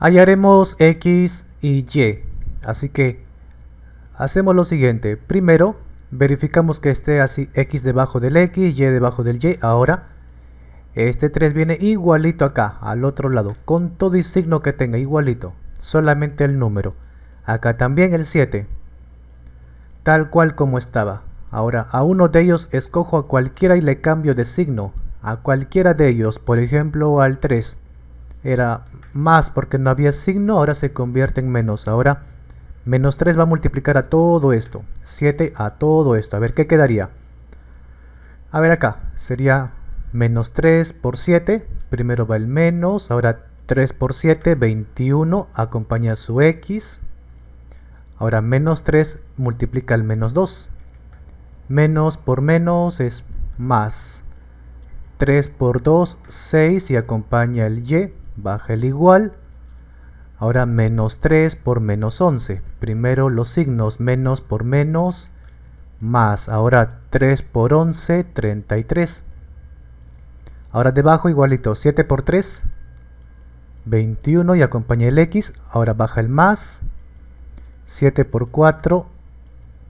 hallaremos x y y. Así que hacemos lo siguiente. Primero, verificamos que esté así x debajo del x, y debajo del y. Ahora, este 3 viene igualito acá, al otro lado, con todo y signo que tenga, igualito. Solamente el número. Acá también el 7. Tal cual como estaba. Ahora, a uno de ellos escojo a cualquiera y le cambio de signo. A cualquiera de ellos, por ejemplo al 3 era más porque no había signo, ahora se convierte en menos. Ahora menos 3 va a multiplicar a todo esto, 7 a todo esto. A ver, ¿qué quedaría? A ver acá, sería menos 3 por 7, primero va el menos, ahora 3 por 7, 21, acompaña su x. Ahora menos 3 multiplica el menos 2. Menos por menos es más. 3 por 2, 6 y acompaña el y baja el igual. Ahora menos 3 por menos 11. Primero los signos menos por menos más. Ahora 3 por 11, 33. Ahora debajo igualito, 7 por 3, 21 y acompaña el x. Ahora baja el más. 7 por 4,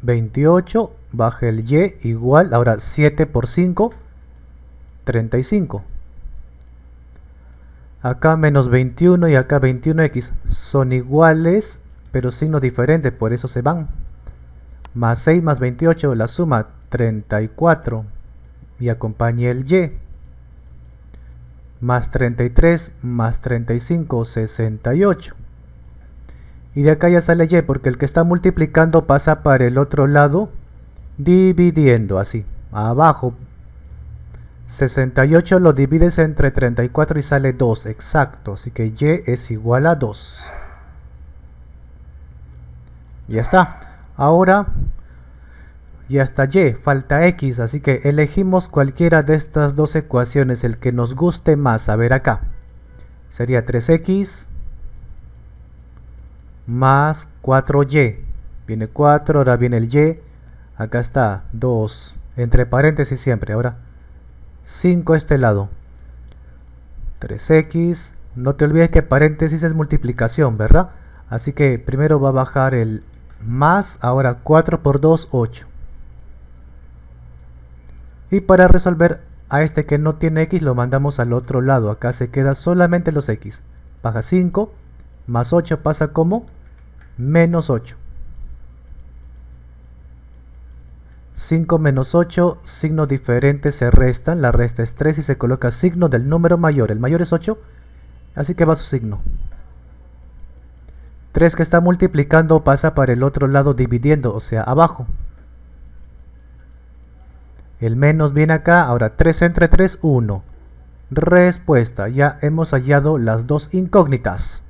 28. Baja el y igual. Ahora 7 por 5, 35 acá menos 21 y acá 21x son iguales pero signos diferentes por eso se van más 6 más 28 la suma 34 y acompaña el y más 33 más 35 68 y de acá ya sale y porque el que está multiplicando pasa para el otro lado dividiendo así abajo 68 lo divides entre 34 y sale 2, exacto, así que y es igual a 2. Ya está. Ahora ya está y, falta x, así que elegimos cualquiera de estas dos ecuaciones, el que nos guste más, a ver acá. Sería 3x más 4y. Viene 4, ahora viene el y. Acá está, 2, entre paréntesis siempre, ahora 5 a este lado. 3x. No te olvides que paréntesis es multiplicación, ¿verdad? Así que primero va a bajar el más, ahora 4 por 2, 8. Y para resolver a este que no tiene x lo mandamos al otro lado, acá se quedan solamente los x. Baja 5, más 8 pasa como menos 8. 5 menos 8, signo diferente, se restan, la resta es 3 y se coloca signo del número mayor. El mayor es 8, así que va su signo. 3 que está multiplicando pasa para el otro lado dividiendo, o sea, abajo. El menos viene acá, ahora 3 entre 3, 1. Respuesta, ya hemos hallado las dos incógnitas.